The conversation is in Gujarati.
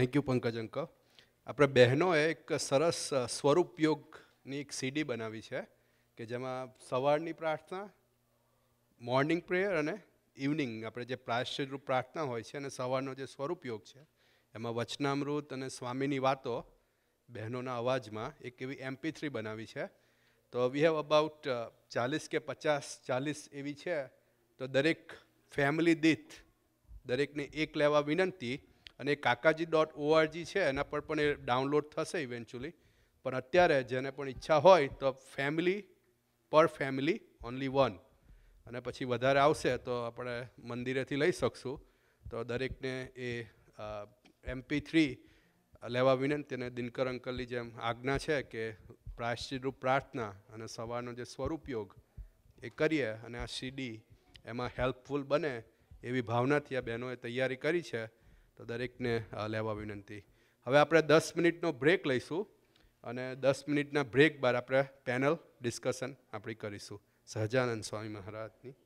થેન્ક યુ પંકજ અંક આપણે બહેનોએ એક સરસ સ્વરૂપયોગની એક સીડી બનાવી છે કે જેમાં સવારની પ્રાર્થના મોર્નિંગ પ્રેયર અને ઇવનિંગ આપણે જે પ્રાશ્ચર્યરૂપ પ્રાર્થના હોય છે અને સવારનો જે સ્વરૂપયોગ છે એમાં વચનામૃત અને સ્વામીની વાતો બહેનોના અવાજમાં એક એવી એમપી થ્રી બનાવી છે તો વી હેવ અબાઉટ ચાલીસ કે પચાસ ચાલીસ એવી છે તો દરેક ફેમિલી દીઠ દરેકને એક લેવા વિનંતી અને કાકાજી ડોટ ઓઆરજી છે એના પર પણ એ ડાઉનલોડ થશે ઇવેન્ચ્યુઅલી પણ અત્યારે જેને પણ ઈચ્છા હોય તો ફેમિલી પર ફેમિલી ઓનલી વન અને પછી વધારે આવશે તો આપણે મંદિરેથી લઈ શકશું તો દરેકને એ એમપી થ્રી લેવા વિનંતી અને દિનકર અંકલની જેમ આજ્ઞા છે કે પ્રાશ્ચિતરૂપ પ્રાર્થના અને સવારનો જે સ્વરૂપયોગ એ કરીએ અને આ સીડી એમાં હેલ્પફુલ બને એવી ભાવનાથી આ બહેનોએ તૈયારી કરી છે તો દરેકને લેવા વિનંતી હવે આપણે દસ મિનિટનો બ્રેક લઈશું અને દસ મિનિટના બ્રેક બાદ આપણે પેનલ ડિસ્કશન આપણી કરીશું સહજાનંદ સ્વામી મહારાજની